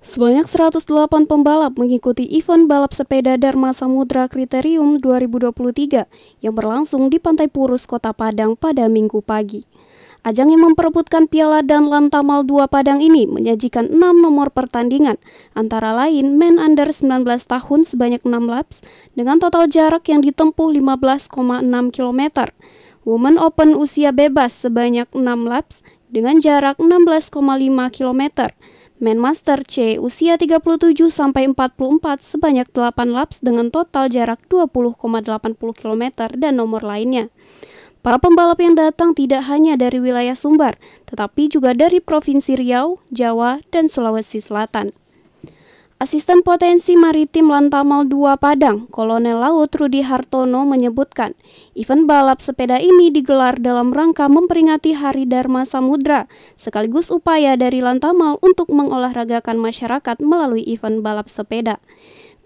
Sebanyak 108 pembalap mengikuti event balap sepeda Dharma Samudra Kriterium 2023 yang berlangsung di Pantai Purus, Kota Padang pada minggu pagi. Ajang yang memperebutkan piala dan lantamal dua Padang ini menyajikan enam nomor pertandingan, antara lain men under 19 tahun sebanyak 6 laps dengan total jarak yang ditempuh 15,6 km, women open usia bebas sebanyak 6 laps dengan jarak 16,5 km, Manmaster C usia 37 sampai 44 sebanyak 8 laps dengan total jarak 20,80 km dan nomor lainnya. Para pembalap yang datang tidak hanya dari wilayah Sumbar, tetapi juga dari Provinsi Riau, Jawa, dan Sulawesi Selatan. Asisten Potensi Maritim Lantamal 2 Padang, Kolonel Laut Rudi Hartono menyebutkan, event balap sepeda ini digelar dalam rangka memperingati Hari Dharma Samudra, sekaligus upaya dari Lantamal untuk mengolahragakan masyarakat melalui event balap sepeda.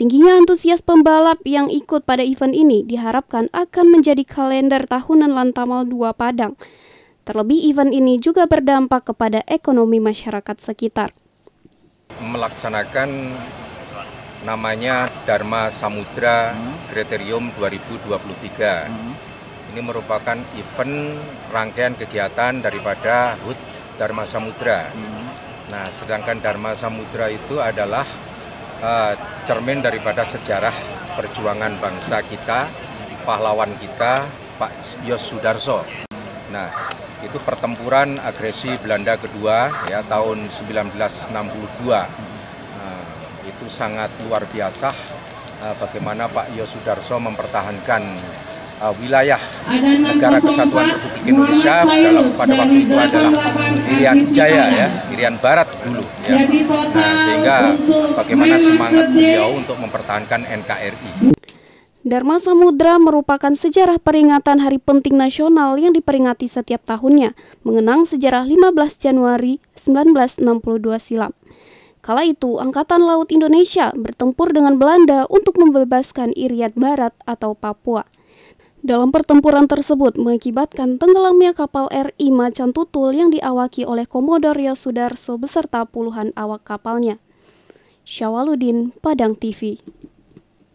Tingginya antusias pembalap yang ikut pada event ini diharapkan akan menjadi kalender tahunan Lantamal 2 Padang. Terlebih event ini juga berdampak kepada ekonomi masyarakat sekitar. Melaksanakan namanya Dharma Samudra hmm. Kriterium 2023. Hmm. Ini merupakan event rangkaian kegiatan daripada HUT Dharma Samudra. Hmm. Nah, sedangkan Dharma Samudra itu adalah uh, cermin daripada sejarah perjuangan bangsa kita, pahlawan kita, Pak Yos Sudarso. Nah, itu pertempuran agresi Belanda kedua ya tahun 1962 nah, itu sangat luar biasa uh, bagaimana Pak Yosudarso mempertahankan uh, wilayah negara kesatuan Republik Indonesia dalam pada waktu itu adalah Irian Jaya ya Irian Barat dulu ya nah, sehingga bagaimana semangat beliau untuk mempertahankan NKRI Dharma Samudra merupakan sejarah peringatan Hari Penting Nasional yang diperingati setiap tahunnya, mengenang sejarah 15 Januari 1962 silam. Kala itu, Angkatan Laut Indonesia bertempur dengan Belanda untuk membebaskan Irian Barat atau Papua. Dalam pertempuran tersebut mengakibatkan tenggelamnya kapal RI Macan Tutul yang diawaki oleh Komodor Yosudarso beserta puluhan awak kapalnya. Syawaludin, Padang TV